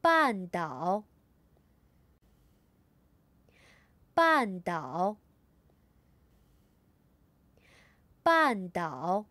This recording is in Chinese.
半岛，半岛，半岛。